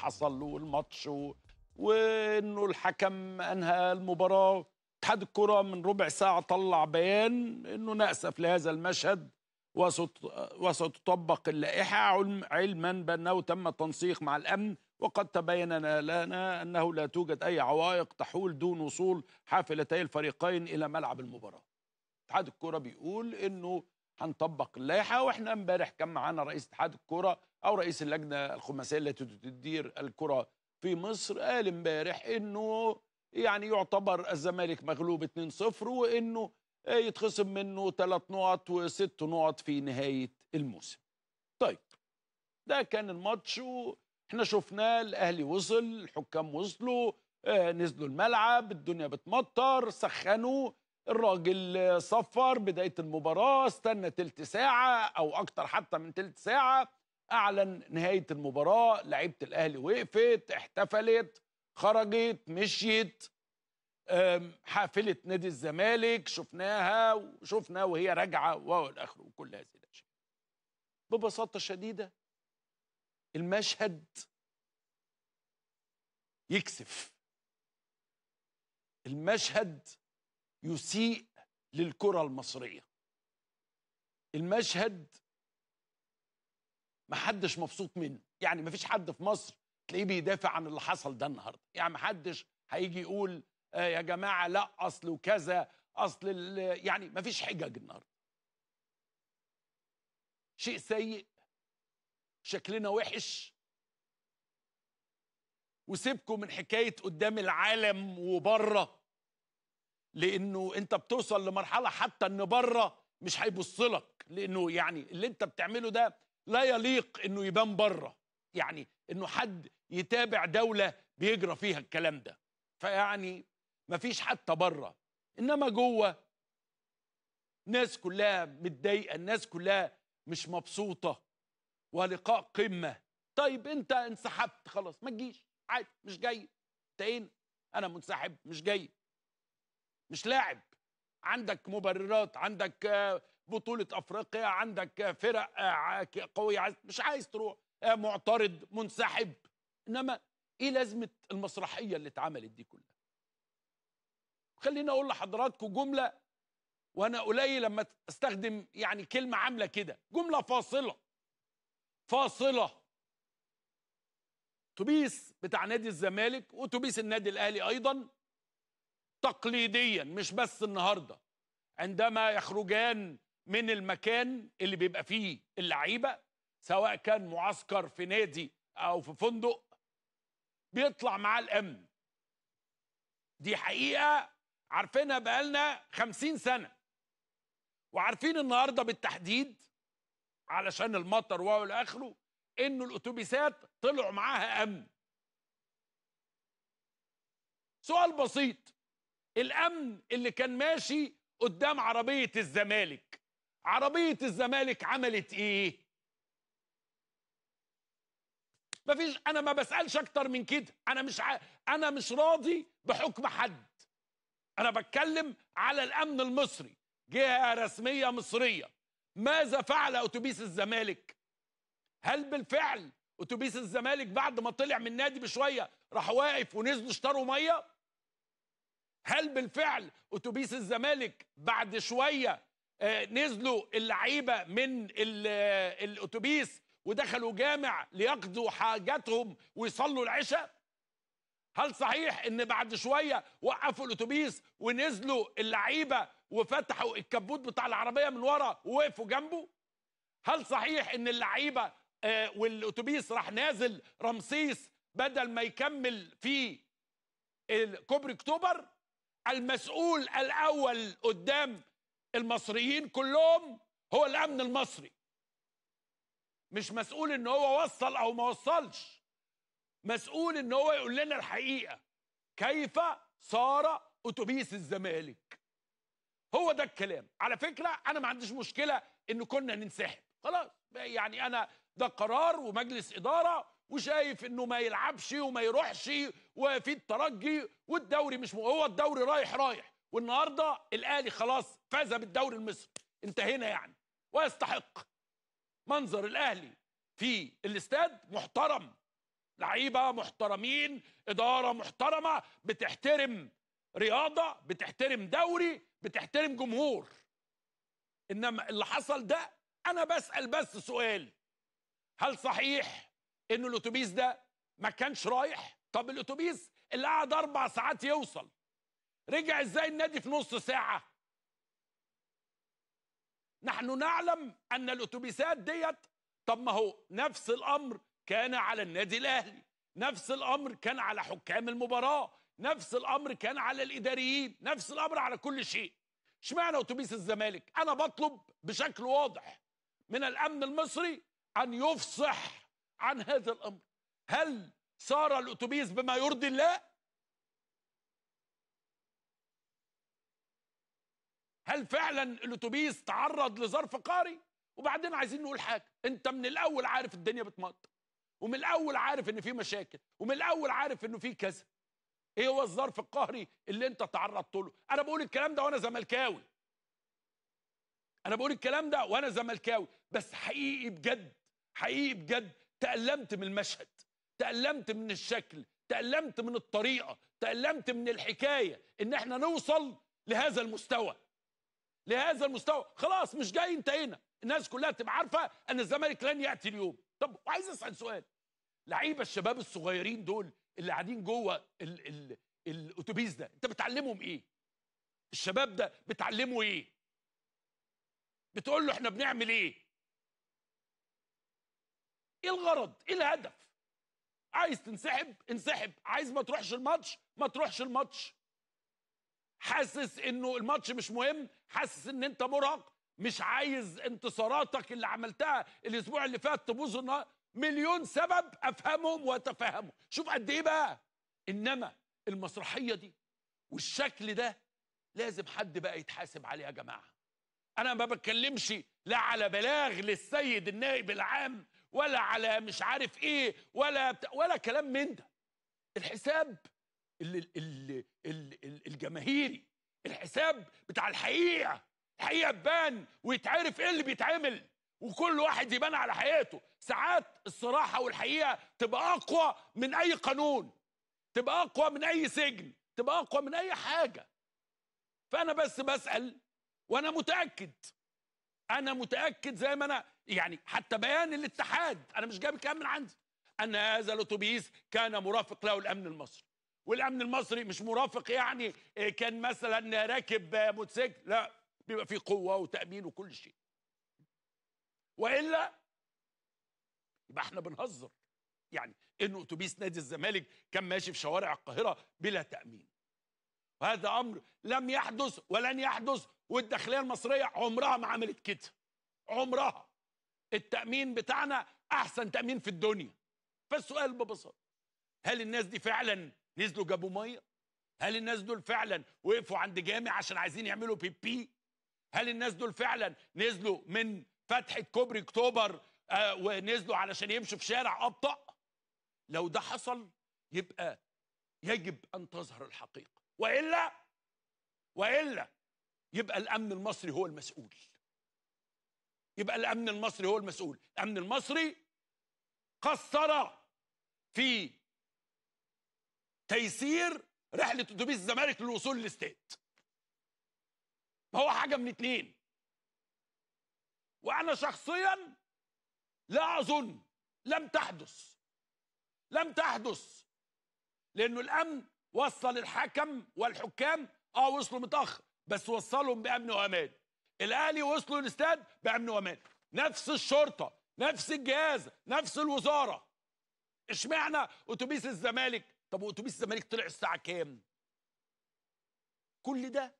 حصل والماتش و... وانه الحكم انهى المباراه اتحاد الكره من ربع ساعه طلع بيان انه ناسف لهذا المشهد وست... وستطبق اللائحه علما بانه تم التنسيق مع الامن وقد تبين لنا انه لا توجد اي عوائق تحول دون وصول حافلتي الفريقين الى ملعب المباراه اتحاد الكره بيقول انه هنطبق اللائحه واحنا امبارح كان معانا رئيس اتحاد الكره او رئيس اللجنه الخماسيه التي تدير الكره في مصر قال امبارح انه يعني يعتبر الزمالك مغلوب 2-0 وانه يتخصم منه ثلاث نقط وست نقط في نهايه الموسم. طيب ده كان الماتش واحنا شفناه الاهلي وصل الحكام وصلوا آه، نزلوا الملعب الدنيا بتمطر سخنوا الراجل صفر بداية المباراة استنى تلت ساعة أو أكتر حتى من تلت ساعة أعلن نهاية المباراة لعيبة الأهلي وقفت احتفلت خرجت مشيت حافلة نادي الزمالك شفناها وشفنا وهي راجعة والآخر آخره وكل هذه الأشياء ببساطة شديدة المشهد يكسف المشهد يسيء للكرة المصرية المشهد محدش مبسوط منه يعني مفيش حد في مصر تلاقيه بيدافع عن اللي حصل ده النهارده يعني محدش هيجي يقول آه يا جماعة لا أصل وكذا أصل يعني مفيش حجج النهارده شيء سيء شكلنا وحش وسيبكم من حكايه قدام العالم وبره لانه انت بتوصل لمرحله حتى ان بره مش هيبص لك لانه يعني اللي انت بتعمله ده لا يليق انه يبان بره يعني انه حد يتابع دوله بيجرى فيها الكلام ده فيعني مفيش حتى بره انما جوه ناس كلها متضايقه الناس كلها مش مبسوطه ولقاء قمه طيب انت انسحبت خلاص ما تجيش عادي مش جاي انت ايه؟ انا منسحب مش جاي مش لاعب عندك مبررات عندك آه، بطولة أفريقيا عندك آه، فرق آه، قوية مش عايز تروح معترض منسحب إنما إيه لازمة المسرحية اللي اتعملت دي كلها خليني أقول لحضراتكم جملة وأنا قليل لما أستخدم يعني كلمة عاملة كده جملة فاصلة فاصلة توبيس بتاع نادي الزمالك واتوبيس النادي الأهلي أيضا تقليديا مش بس النهارده عندما يخرجان من المكان اللي بيبقى فيه اللعيبه سواء كان معسكر في نادي او في فندق بيطلع معاه الامن دي حقيقه عارفينها بقالنا خمسين سنه وعارفين النهارده بالتحديد علشان المطر واو الى اخره انه الاتوبيسات طلعوا معاها امن سؤال بسيط الامن اللي كان ماشي قدام عربيه الزمالك عربيه الزمالك عملت ايه مفيش انا ما بسالش اكتر من كده انا مش ع... انا مش راضي بحكم حد انا بتكلم على الامن المصري جهه رسميه مصريه ماذا فعل اتوبيس الزمالك هل بالفعل اتوبيس الزمالك بعد ما طلع من النادي بشويه راح واقف ونزلوا اشتروا ميه هل بالفعل اتوبيس الزمالك بعد شويه آه، نزلوا اللعيبه من آه، الاتوبيس ودخلوا جامع ليقضوا حاجاتهم ويصلوا العشاء هل صحيح ان بعد شويه وقفوا الاتوبيس ونزلوا اللعيبه وفتحوا الكبوت بتاع العربيه من ورا ووقفوا جنبه هل صحيح ان اللعيبه آه، والاتوبيس راح نازل رمسيس بدل ما يكمل في كوبري اكتوبر المسؤول الاول قدام المصريين كلهم هو الامن المصري مش مسؤول ان هو وصل او ما وصلش مسؤول ان هو يقول لنا الحقيقه كيف صار اتوبيس الزمالك هو ده الكلام على فكره انا ما عنديش مشكله ان كنا ننسحب خلاص يعني انا ده قرار ومجلس اداره وشايف انه ما يلعبش وما يروحش وفي الترجي والدوري مش م... هو الدوري رايح رايح والنهارده الاهلي خلاص فاز بالدوري المصري انتهينا يعني ويستحق منظر الاهلي في الاستاد محترم لعيبه محترمين اداره محترمه بتحترم رياضه بتحترم دوري بتحترم جمهور انما اللي حصل ده انا بسال بس سؤال هل صحيح ان الاتوبيس ده ما كانش رايح طب الاتوبيس اللي قعد اربع ساعات يوصل رجع ازاي النادي في نص ساعه نحن نعلم ان الاتوبيسات ديت طب ما هو نفس الامر كان على النادي الاهلي نفس الامر كان على حكام المباراه نفس الامر كان على الاداريين نفس الامر على كل شيء اشمعنى اتوبيس الزمالك انا بطلب بشكل واضح من الامن المصري ان يفصح عن هذا الأمر هل سار الأتوبيس بما يرضي الله هل فعلا الأتوبيس تعرض لظرف قاري وبعدين عايزين نقول حاجة أنت من الأول عارف الدنيا بتمطر ومن الأول عارف إن في مشاكل ومن الأول عارف إنه في كذا ايه هو الظرف القهري اللي انت تعرضت له انا بقول الكلام ده وانا زملكاوي انا بقول الكلام ده وانا زملكاوي بس حقيقي بجد حقيقي بجد تألمت من المشهد تألمت من الشكل تألمت من الطريقة تألمت من الحكاية إن احنا نوصل لهذا المستوى لهذا المستوى خلاص مش جاي انتهينا الناس كلها تبقى عارفة أن الزمالك لن يأتي اليوم طب وعايز أسأل سؤال لعيبة الشباب الصغيرين دول اللي قاعدين جوه الأتوبيس ده أنت بتعلمهم إيه الشباب ده بتعلمه إيه بتقول له احنا بنعمل ايه ايه الغرض ايه الهدف عايز تنسحب انسحب عايز ما تروحش الماتش ما تروحش الماتش حاسس انه الماتش مش مهم حاسس ان انت مرهق مش عايز انتصاراتك اللي عملتها الاسبوع اللي فات تبوظ النهار مليون سبب افهمهم واتفهمهم شوف قد ايه بقى انما المسرحيه دي والشكل ده لازم حد بقى يتحاسب عليه يا جماعه انا ما بتكلمش لا على بلاغ للسيد النائب العام ولا على مش عارف ايه ولا بتا... ولا كلام من ده الحساب ال... ال... ال... الجماهيري الحساب بتاع الحقيقه الحقيقه تبان ويتعرف ايه اللي بيتعمل وكل واحد يبان على حقيقته ساعات الصراحه والحقيقه تبقى اقوى من اي قانون تبقى اقوى من اي سجن تبقى اقوى من اي حاجه فانا بس بسال وانا متاكد انا متاكد زي ما انا يعني حتى بيان الاتحاد انا مش جايب الكلام من عندي ان هذا الاتوبيس كان مرافق له الامن المصري والامن المصري مش مرافق يعني إيه، كان مثلا راكب موتوسيكل لا بيبقى في قوه وتامين وكل شيء والا يبقى احنا بنهزر يعني انه اتوبيس نادي الزمالك كان ماشي في شوارع القاهره بلا تامين وهذا امر لم يحدث ولن يحدث والداخليه المصريه عمرها ما عملت كده عمرها التأمين بتاعنا أحسن تأمين في الدنيا فالسؤال ببساطة هل الناس دي فعلا نزلوا جابوا مية؟ هل الناس دول فعلا وقفوا عند جامع عشان عايزين يعملوا بيبي؟ هل الناس دول فعلا نزلوا من فتحة كوبري اكتوبر آه ونزلوا علشان يمشوا في شارع أبطأ؟ لو ده حصل يبقى يجب أن تظهر الحقيقة وإلا وإلا يبقى الأمن المصري هو المسؤول يبقى الامن المصري هو المسؤول الامن المصري قصر في تيسير رحله اتوبيس الزمالك للوصول للاستاد ما هو حاجه من اتنين وانا شخصيا لا اظن لم تحدث لم تحدث لانه الامن وصل الحكم والحكام اه وصلوا متاخر بس وصلهم بامن وامان الاهلي وصلوا الاستاد بامن وامان نفس الشرطه نفس الجهاز نفس الوزاره اشمعنى اتوبيس الزمالك طب واتوبيس الزمالك طلع الساعه كام كل ده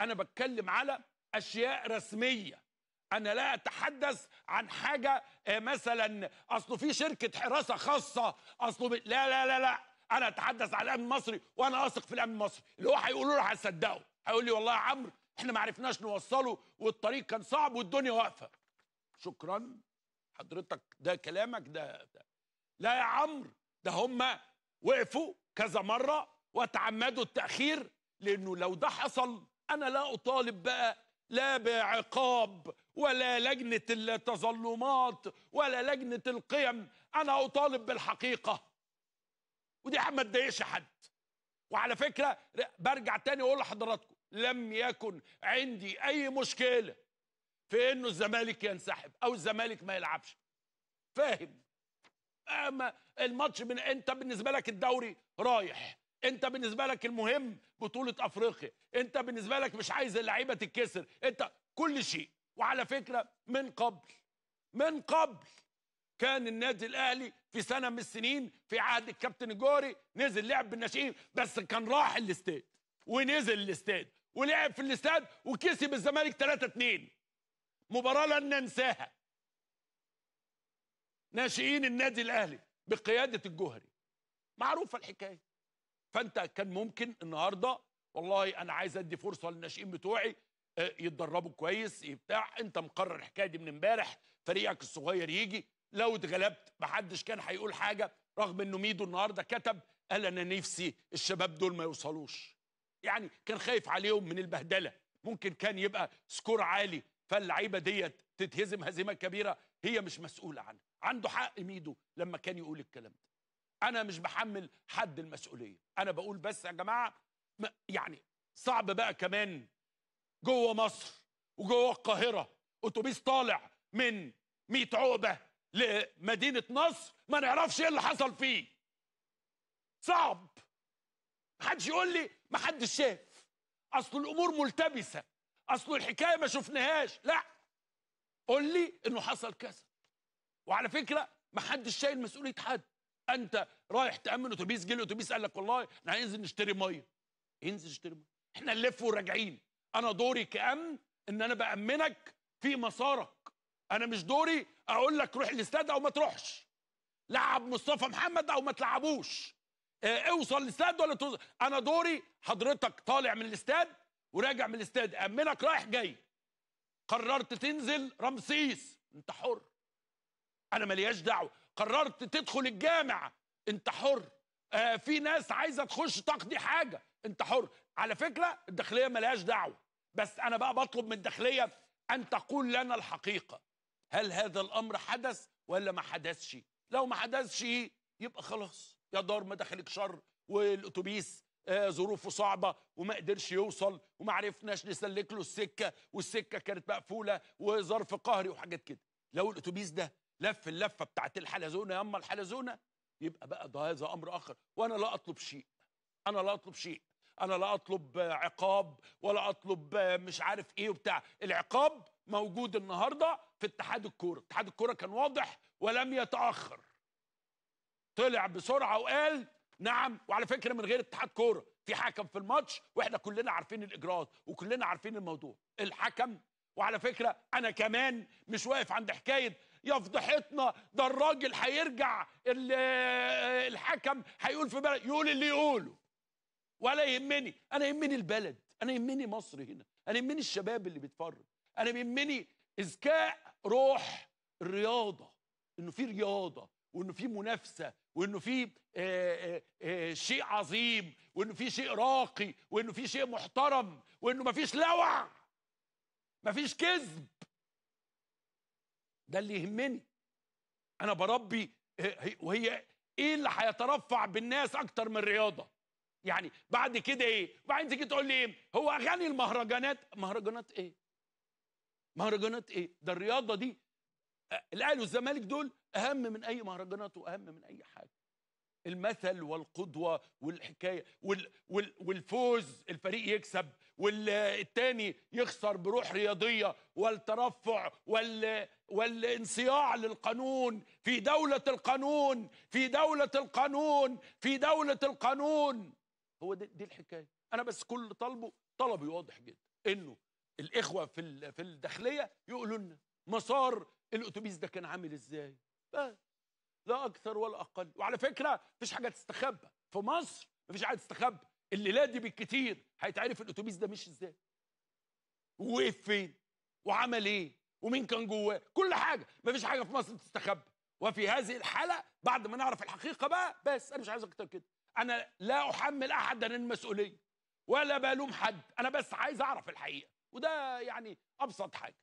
انا بتكلم على اشياء رسميه انا لا اتحدث عن حاجه آه، مثلا اصله في شركه حراسه خاصه اصله ب... لا لا لا لا انا اتحدث عن الامن المصري وانا اثق في الامن المصري اللي هو هيقولوا له هصدقه هيقول لي والله يا عمرو احنا ما عرفناش نوصله والطريق كان صعب والدنيا واقفه شكرا حضرتك ده كلامك ده, ده. لا يا عمرو ده هم وقفوا كذا مره وتعمدوا التاخير لانه لو ده حصل انا لا اطالب بقى لا بعقاب ولا لجنه التظلمات ولا لجنه القيم انا اطالب بالحقيقه ودي ما تضايقش حد وعلى فكره برجع تاني اقول لحضراتكم لم يكن عندي اي مشكله في انه الزمالك ينسحب او الزمالك ما يلعبش فاهم اما الماتش من انت بالنسبه لك الدوري رايح انت بالنسبه لك المهم بطوله افريقيا انت بالنسبه لك مش عايز اللعيبه تتكسر انت كل شيء وعلى فكره من قبل من قبل كان النادي الاهلي في سنه من السنين في عهد الكابتن الجوري نزل لعب بالناشئين بس كان راح الاستاد ونزل الاستاد ولعب في الاستاد وكسب الزمالك 3 2 مباراه لن ننساها ناشئين النادي الاهلي بقياده الجوهري معروفه الحكايه فانت كان ممكن النهارده والله انا عايز ادي فرصه للناشئين بتوعي آه، يتدربوا كويس بتاع انت مقرر الحكايه دي من امبارح فريقك الصغير يجي لو اتغلبت محدش كان هيقول حاجه رغم انه ميدو النهارده كتب قال انا نفسي الشباب دول ما يوصلوش يعني كان خايف عليهم من البهدله ممكن كان يبقى سكور عالي فاللعيبه ديت تتهزم هزيمه كبيره هي مش مسؤوله عنها عنده حق ميدو لما كان يقول الكلام ده انا مش بحمل حد المسؤوليه انا بقول بس يا جماعه يعني صعب بقى كمان جوه مصر وجوه القاهره اتوبيس طالع من 100 عقبه لمدينه نصر ما نعرفش ايه اللي حصل فيه صعب محدش يقول لي محدش شاف اصل الامور ملتبسه اصل الحكايه ما شفناهاش لا قول لي انه حصل كذا وعلى فكره محدش شايل مسؤوليه حد انت رايح تامن اتوبيس جه الاتوبيس قال لك والله احنا هننزل نشتري ميه ينزل نشتري ميه احنا نلف وراجعين انا دوري كامن ان انا بامنك في مسارك انا مش دوري اقول لك روح الاستاد او ما تروحش لعب مصطفى محمد او ما تلعبوش آه، اوصل الاستاد ولا توصل انا دوري حضرتك طالع من الاستاد وراجع من الاستاد امنك رايح جاي قررت تنزل رمسيس انت حر انا ملياش دعوه قررت تدخل الجامع انت حر آه في ناس عايزه تخش تقضي حاجه انت حر على فكره الداخليه ملياش دعوه بس انا بقى بطلب من الداخليه ان تقول لنا الحقيقه هل هذا الامر حدث ولا ما حدثش لو ما حدثش يبقى خلاص يا دار ما دخلك شر والاتوبيس آه، ظروفه صعبه وما قدرش يوصل وما عرفناش نسلك له السكه والسكه كانت مقفوله وظرف قهري وحاجات كده لو الاتوبيس ده لف اللفه بتاعت الحلزونه ياما الحلزونه يبقى بقى ده هذا امر اخر وانا لا اطلب شيء انا لا اطلب شيء انا لا اطلب عقاب ولا اطلب آه، مش عارف ايه وبتاع العقاب موجود النهارده في اتحاد الكوره اتحاد الكوره كان واضح ولم يتاخر طلع بسرعه وقال نعم وعلى فكره من غير اتحاد كوره في حكم في الماتش واحنا كلنا عارفين الاجراءات وكلنا عارفين الموضوع الحكم وعلى فكره انا كمان مش واقف عند حكايه يا فضحتنا ده الراجل هيرجع الحكم هيقول في بلد يقول اللي يقوله ولا يهمني انا يهمني البلد انا يهمني مصر هنا انا يهمني الشباب اللي بيتفرج انا يهمني اذكاء روح الرياضه انه في رياضه وانه في منافسه وانه في آه، آه، آه، شيء عظيم وانه في شيء راقي وانه في شيء محترم وانه مفيش لوع مفيش كذب ده اللي يهمني انا بربي وهي ايه اللي هيترفع بالناس اكتر من الرياضه يعني بعد كده ايه وبعدين تيجي تقول لي ايه هو اغاني المهرجانات مهرجانات ايه مهرجانات ايه ده الرياضه دي الاهلي والزمالك دول اهم من اي مهرجانات واهم من اي حاجه المثل والقدوه والحكايه وال وال والفوز الفريق يكسب والتاني يخسر بروح رياضيه والترفع وال والانصياع للقانون في دوله القانون في دوله القانون في دوله القانون هو دي, دي الحكايه انا بس كل طلبه طلبي واضح جدا انه الاخوه في في الداخليه يقولوا لنا مسار الاتوبيس ده كان عامل ازاي بس لا اكثر ولا اقل وعلى فكره مفيش حاجه تستخبى في مصر مفيش حاجه تستخبى الليله دي بالكتير هيتعرف الاتوبيس ده مشي ازاي ووقف فين وعمل ايه ومين كان جواه كل حاجه مفيش حاجه في مصر تستخبى وفي هذه الحاله بعد ما نعرف الحقيقه بقى بس انا مش عايز اكتر كده انا لا احمل احدا المسؤوليه ولا بلوم حد انا بس عايز اعرف الحقيقه وده يعني ابسط حاجه